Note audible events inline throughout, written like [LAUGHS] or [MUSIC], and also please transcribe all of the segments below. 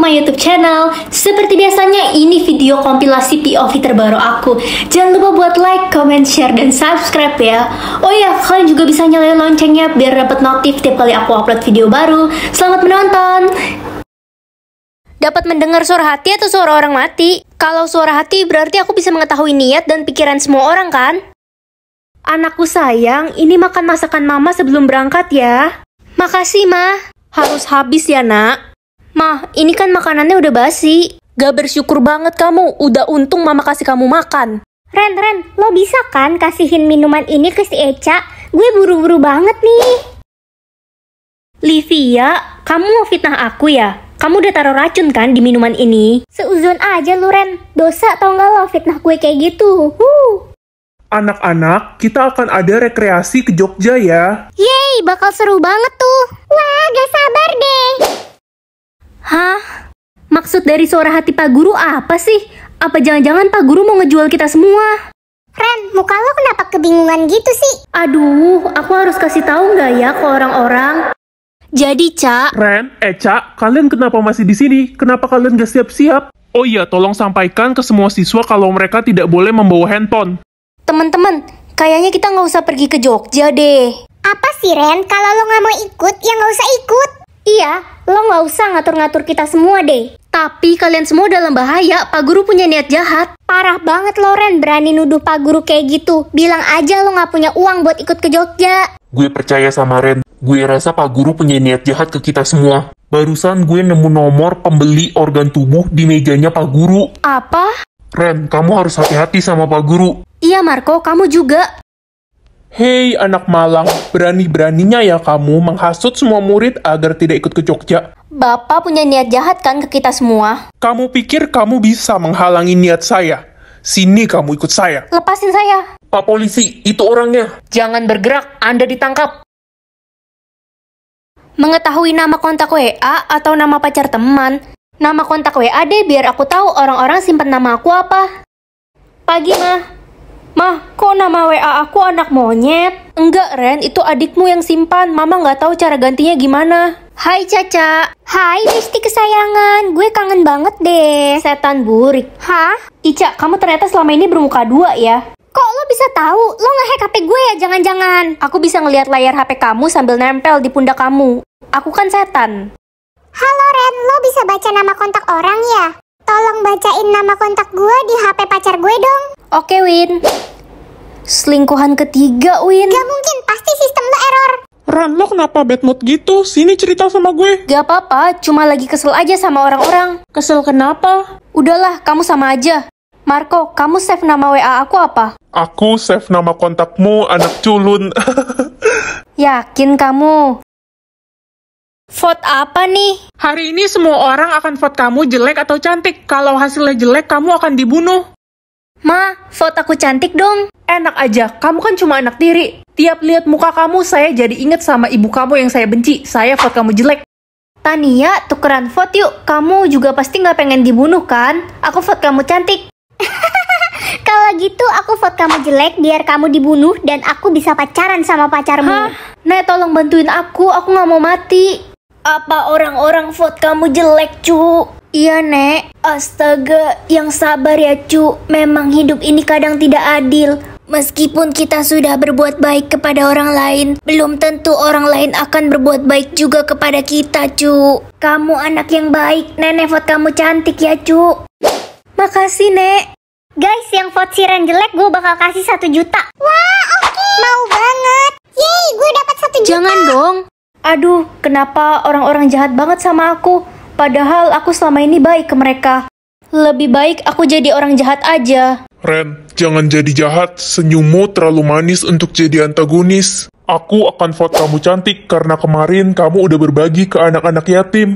my YouTube channel. Seperti biasanya, ini video kompilasi POV terbaru aku. Jangan lupa buat like, comment, share, dan subscribe ya. Oh ya, kalian juga bisa nyalain loncengnya biar dapat notif tiap kali aku upload video baru. Selamat menonton! Dapat mendengar suara hati atau suara orang mati? Kalau suara hati berarti aku bisa mengetahui niat dan pikiran semua orang kan? Anakku sayang, ini makan masakan mama sebelum berangkat ya. Makasih, Ma. Harus habis ya, Nak. Mah, ini kan makanannya udah basi. Gak bersyukur banget kamu, udah untung mama kasih kamu makan. Ren, Ren, lo bisa kan kasihin minuman ini ke si Eca? Gue buru-buru banget nih. Livia, kamu mau fitnah aku ya? Kamu udah taruh racun kan di minuman ini? Seuzon aja lu Ren, dosa tau nggak lo fitnah gue kayak gitu. Huh. Anak-anak, kita akan ada rekreasi ke Jogja ya. Yeay, bakal seru banget tuh. Wah, gak sabar deh. Hah? Maksud dari suara hati Pak Guru apa sih? Apa jangan-jangan Pak Guru mau ngejual kita semua? Ren, muka lo kenapa kebingungan gitu sih? Aduh, aku harus kasih tahu nggak ya ke orang-orang? Jadi, Cak... Ren, Eca, eh, kalian kenapa masih di sini? Kenapa kalian gak siap-siap? Oh iya, tolong sampaikan ke semua siswa kalau mereka tidak boleh membawa handphone. Teman-teman, kayaknya kita nggak usah pergi ke Jogja deh. Apa sih, Ren? Kalau lo nggak mau ikut, ya nggak usah ikut. Iya, Lo nggak usah ngatur-ngatur kita semua deh. Tapi kalian semua dalam bahaya, Pak Guru punya niat jahat. Parah banget lo Ren berani nuduh Pak Guru kayak gitu. Bilang aja lo nggak punya uang buat ikut ke Jogja. Gue percaya sama Ren. Gue rasa Pak Guru punya niat jahat ke kita semua. Barusan gue nemu nomor pembeli organ tubuh di mejanya Pak Guru. Apa? Ren, kamu harus hati-hati sama Pak Guru. Iya Marco, kamu juga. Hei anak malang, berani-beraninya ya kamu menghasut semua murid agar tidak ikut ke Jogja. Bapak punya niat jahat kan ke kita semua? Kamu pikir kamu bisa menghalangi niat saya? Sini kamu ikut saya. Lepasin saya. Pak polisi, itu orangnya. Jangan bergerak, Anda ditangkap. Mengetahui nama kontak WA atau nama pacar teman. Nama kontak WA deh biar aku tahu orang-orang simpen nama aku apa. Pagi, mah. Mah, kok nama WA aku anak monyet? Enggak, Ren, itu adikmu yang simpan. Mama nggak tahu cara gantinya gimana. Hai Caca Hai Misti kesayangan Gue kangen banget deh Setan burik Hah? Ica, kamu ternyata selama ini bermuka dua ya Kok lo bisa tahu? Lo ngehack HP gue ya jangan-jangan Aku bisa ngelihat layar HP kamu sambil nempel di pundak kamu Aku kan setan Halo Ren, lo bisa baca nama kontak orang ya? tolong bacain nama kontak gue di HP pacar gue dong. Oke, Win. Selingkuhan ketiga, Win. Gak mungkin, pasti sistem lo error. Ran, lo kenapa bad mood gitu? Sini cerita sama gue. Gak apa-apa, cuma lagi kesel aja sama orang-orang. Kesel kenapa? Udahlah, kamu sama aja. Marco, kamu save nama WA aku apa? Aku save nama kontakmu anak culun. [LAUGHS] Yakin kamu? Vote apa nih? Hari ini semua orang akan vote kamu jelek atau cantik. Kalau hasilnya jelek, kamu akan dibunuh. Ma, vote aku cantik dong. Enak aja, kamu kan cuma anak tiri. Tiap lihat muka kamu, saya jadi inget sama ibu kamu yang saya benci. Saya vote kamu jelek. Tania, tukeran vote yuk. Kamu juga pasti nggak pengen dibunuh kan? Aku vote kamu cantik. [LAUGHS] Kalau gitu aku vote kamu jelek biar kamu dibunuh dan aku bisa pacaran sama pacarmu. Hah? Nek nah, tolong bantuin aku, aku nggak mau mati. Apa orang-orang vote kamu jelek, cu? Iya, Nek. Astaga, yang sabar ya, cu. Memang hidup ini kadang tidak adil. Meskipun kita sudah berbuat baik kepada orang lain, belum tentu orang lain akan berbuat baik juga kepada kita, cu. Kamu anak yang baik, nenek vote kamu cantik ya, cu. Makasih, Nek. Guys, yang vote siren jelek gue bakal kasih satu juta. Wah, oke. Okay. Mau banget. Yeay, gue dapat satu juta. Jangan dong. Aduh, kenapa orang-orang jahat banget sama aku? Padahal aku selama ini baik ke mereka. Lebih baik aku jadi orang jahat aja. Ren, jangan jadi jahat. Senyummu terlalu manis untuk jadi antagonis. Aku akan vote kamu cantik karena kemarin kamu udah berbagi ke anak-anak yatim.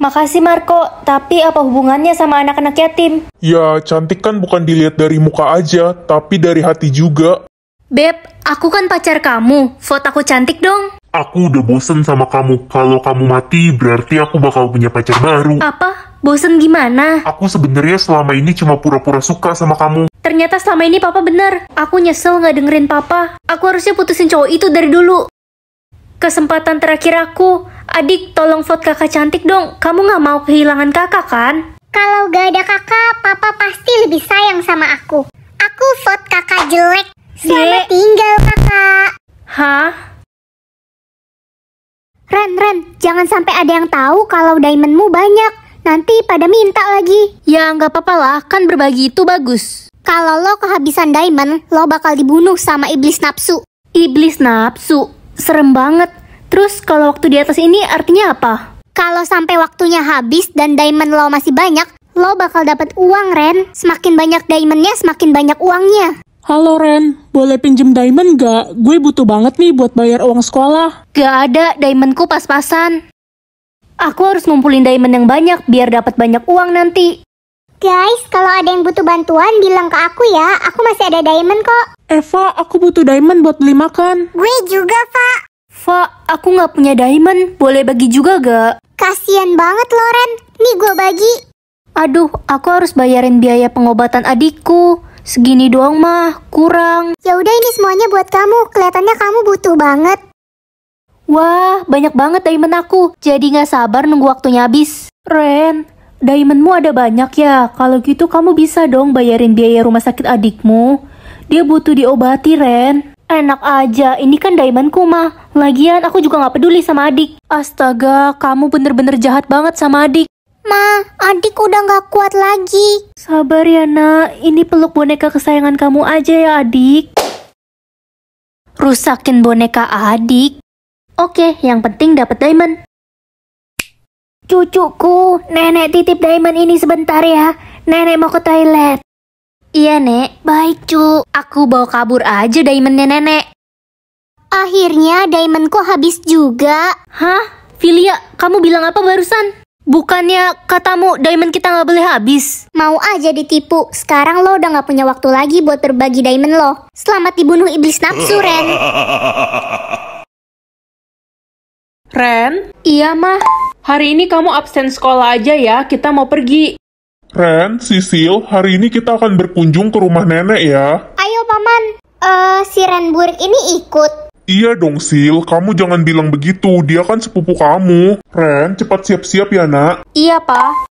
Makasih Marco, tapi apa hubungannya sama anak-anak yatim? Ya, cantik kan bukan dilihat dari muka aja, tapi dari hati juga. Beb, aku kan pacar kamu. Vote aku cantik dong. Aku udah bosen sama kamu. Kalau kamu mati, berarti aku bakal punya pacar baru. Apa? Bosen gimana? Aku sebenarnya selama ini cuma pura-pura suka sama kamu. Ternyata selama ini papa bener. Aku nyesel nggak dengerin papa. Aku harusnya putusin cowok itu dari dulu. Kesempatan terakhir aku. Adik, tolong vote kakak cantik dong. Kamu nggak mau kehilangan kakak kan? Kalau gak ada kakak, papa pasti lebih sayang sama aku. Aku vote kakak jelek. Selamat Dek. tinggal kakak. Hah? Jangan sampai ada yang tahu kalau diamondmu banyak. Nanti pada minta lagi. Ya nggak apa-apa lah, kan berbagi itu bagus. Kalau lo kehabisan diamond, lo bakal dibunuh sama iblis nafsu. Iblis nafsu? Serem banget. Terus kalau waktu di atas ini artinya apa? Kalau sampai waktunya habis dan diamond lo masih banyak, lo bakal dapat uang, Ren. Semakin banyak diamondnya, semakin banyak uangnya. Halo Ren, boleh pinjem diamond gak? Gue butuh banget nih buat bayar uang sekolah. Gak ada, diamondku pas-pasan. Aku harus ngumpulin diamond yang banyak biar dapat banyak uang nanti. Guys, kalau ada yang butuh bantuan bilang ke aku ya, aku masih ada diamond kok. Eva, eh, aku butuh diamond buat beli makan. Gue juga, Pak. Fa, aku nggak punya diamond, boleh bagi juga gak? Kasian banget Loren, nih gue bagi. Aduh, aku harus bayarin biaya pengobatan adikku. Segini doang mah, kurang. Ya udah ini semuanya buat kamu. Kelihatannya kamu butuh banget. Wah, banyak banget diamond aku. Jadi nggak sabar nunggu waktunya habis. Ren, diamondmu ada banyak ya. Kalau gitu kamu bisa dong bayarin biaya rumah sakit adikmu. Dia butuh diobati, Ren. Enak aja, ini kan diamondku mah. Lagian aku juga nggak peduli sama adik. Astaga, kamu bener-bener jahat banget sama adik. Ma, adik udah gak kuat lagi. Sabar ya, nak. Ini peluk boneka kesayangan kamu aja ya, adik. Rusakin boneka adik. Oke, yang penting dapat diamond. Cucuku, nenek titip diamond ini sebentar ya. Nenek mau ke toilet. Iya, Nek. Baik, cu. Aku bawa kabur aja diamondnya nenek. Akhirnya diamondku habis juga. Hah? Filia, kamu bilang apa barusan? Bukannya katamu diamond kita nggak boleh habis? Mau aja ditipu. Sekarang lo udah nggak punya waktu lagi buat berbagi diamond lo. Selamat dibunuh iblis nafsu, Ren. [LAUGHS] Ren? Iya, mah. Hari ini kamu absen sekolah aja ya, kita mau pergi. Ren, Sisil, hari ini kita akan berkunjung ke rumah nenek ya. Ayo, Paman. Eh, uh, si Ren Burik ini ikut. Iya dong Sil, kamu jangan bilang begitu, dia kan sepupu kamu. Ren, cepat siap-siap ya nak. Iya, pak.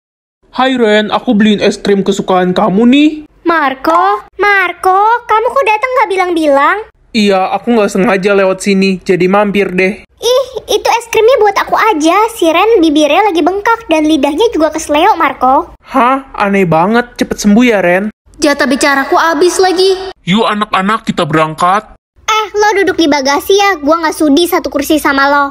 Hai Ren, aku beliin es krim kesukaan kamu nih. Marco, Marco, kamu kok datang nggak bilang-bilang? Iya, aku nggak sengaja lewat sini, jadi mampir deh. Ih, itu es krimnya buat aku aja. Si Ren bibirnya lagi bengkak dan lidahnya juga kesleo, Marco. Hah? Aneh banget. Cepet sembuh ya, Ren. Jatah bicaraku habis lagi. Yuk anak-anak, kita berangkat lo duduk di bagasi ya, gue gak sudi satu kursi sama lo.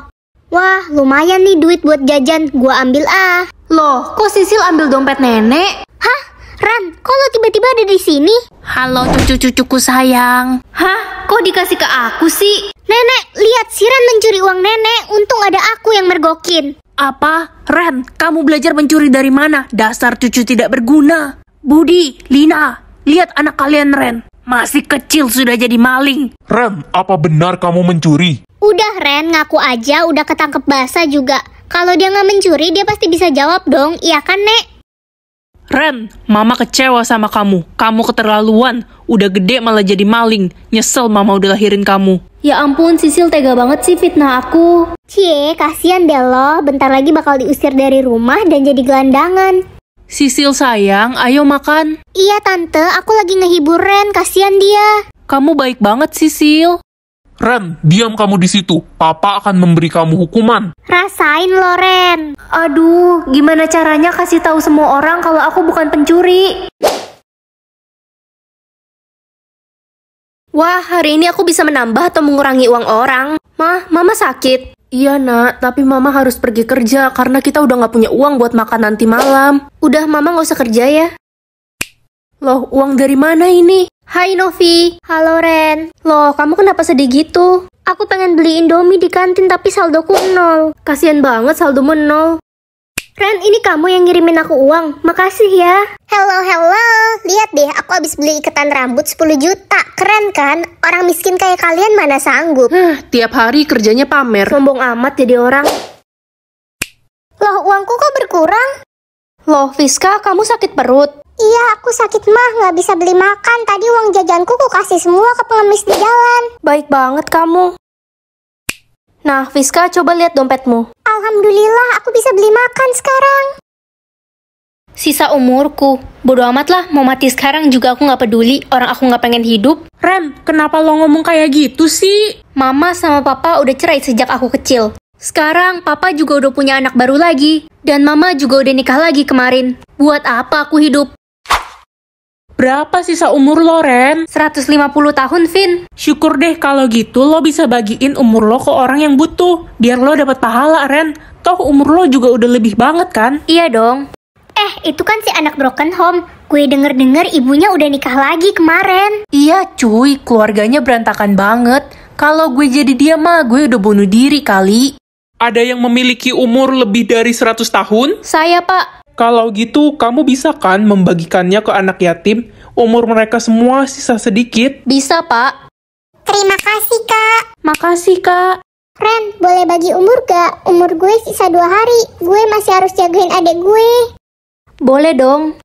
Wah, lumayan nih duit buat jajan, gue ambil ah. Loh, kok Sisil ambil dompet nenek? Hah? Ran, kok lo tiba-tiba ada di sini? Halo cucu-cucuku sayang. Hah? Kok dikasih ke aku sih? Nenek, lihat si Ran mencuri uang nenek. Untung ada aku yang mergokin. Apa? Ran, kamu belajar mencuri dari mana? Dasar cucu tidak berguna. Budi, Lina, lihat anak kalian Ren. Masih kecil sudah jadi maling. Ren, apa benar kamu mencuri? Udah Ren, ngaku aja udah ketangkep basah juga. Kalau dia nggak mencuri, dia pasti bisa jawab dong, iya kan, Nek? Ren, Mama kecewa sama kamu. Kamu keterlaluan. Udah gede malah jadi maling. Nyesel Mama udah lahirin kamu. Ya ampun, Sisil tega banget sih fitnah aku. Cie, kasihan deh lo. Bentar lagi bakal diusir dari rumah dan jadi gelandangan. Sisil sayang, ayo makan. Iya tante, aku lagi ngehibur Ren, kasihan dia. Kamu baik banget Sisil. Ren, diam kamu di situ. Papa akan memberi kamu hukuman. Rasain lo, Ren. Aduh, gimana caranya kasih tahu semua orang kalau aku bukan pencuri? Wah, hari ini aku bisa menambah atau mengurangi uang orang. Mah, mama sakit. Iya nak, tapi mama harus pergi kerja karena kita udah gak punya uang buat makan nanti malam. Udah mama gak usah kerja ya. Loh, uang dari mana ini? Hai Novi. Halo Ren. Loh, kamu kenapa sedih gitu? Aku pengen beli Indomie di kantin tapi saldoku nol. Kasian banget saldomu nol. Ren, ini kamu yang ngirimin aku uang. Makasih ya. Hello, hello. Lihat deh, aku habis beli ikatan rambut 10 juta. Keren kan? Orang miskin kayak kalian mana sanggup? Huh, tiap hari kerjanya pamer. Sombong amat jadi orang. Loh, uangku kok berkurang? Loh, Fiska, kamu sakit perut. Iya, aku sakit mah, nggak bisa beli makan. Tadi uang jajanku ku kasih semua ke pengemis di jalan. Baik banget kamu. Nah, Fiska coba lihat dompetmu. Alhamdulillah, aku bisa beli makan sekarang. Sisa umurku. Bodoh amat lah, mau mati sekarang juga aku gak peduli, orang aku gak pengen hidup. Rem, kenapa lo ngomong kayak gitu sih? Mama sama papa udah cerai sejak aku kecil. Sekarang papa juga udah punya anak baru lagi. Dan mama juga udah nikah lagi kemarin. Buat apa aku hidup? Berapa sisa umur lo, Ren? 150 tahun, Vin. Syukur deh kalau gitu lo bisa bagiin umur lo ke orang yang butuh. Biar lo dapat pahala, Ren. Toh umur lo juga udah lebih banget kan? Iya dong. Eh, itu kan si anak broken home. Gue denger-denger ibunya udah nikah lagi kemarin. Iya cuy, keluarganya berantakan banget. Kalau gue jadi dia mah, gue udah bunuh diri kali. Ada yang memiliki umur lebih dari 100 tahun? Saya, Pak. Kalau gitu, kamu bisa kan membagikannya ke anak yatim? Umur mereka semua sisa sedikit. Bisa, Pak. Terima kasih, Kak. Makasih, Kak. Ren, boleh bagi umur gak? Umur gue sisa dua hari. Gue masih harus jagain adik gue. Boleh dong.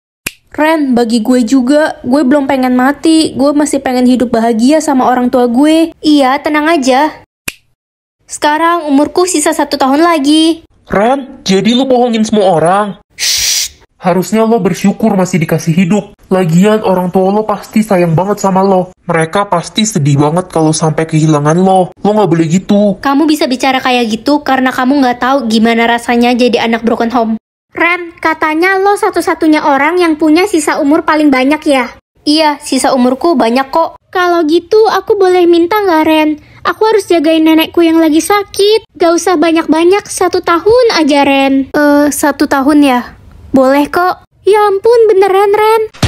Ren, bagi gue juga, gue belum pengen mati. Gue masih pengen hidup bahagia sama orang tua gue. Iya, tenang aja. Sekarang umurku sisa satu tahun lagi. Ren, jadi lu bohongin semua orang? Harusnya lo bersyukur masih dikasih hidup. Lagian orang tua lo pasti sayang banget sama lo. Mereka pasti sedih banget kalau sampai kehilangan lo. Lo nggak boleh gitu. Kamu bisa bicara kayak gitu karena kamu nggak tahu gimana rasanya jadi anak broken home. Ren, katanya lo satu-satunya orang yang punya sisa umur paling banyak ya? Iya, sisa umurku banyak kok. Kalau gitu aku boleh minta nggak Ren? Aku harus jagain nenekku yang lagi sakit. Gak usah banyak-banyak, satu tahun aja Ren. Eh, uh, satu tahun ya? Boleh kok. Ya ampun, beneran Ren.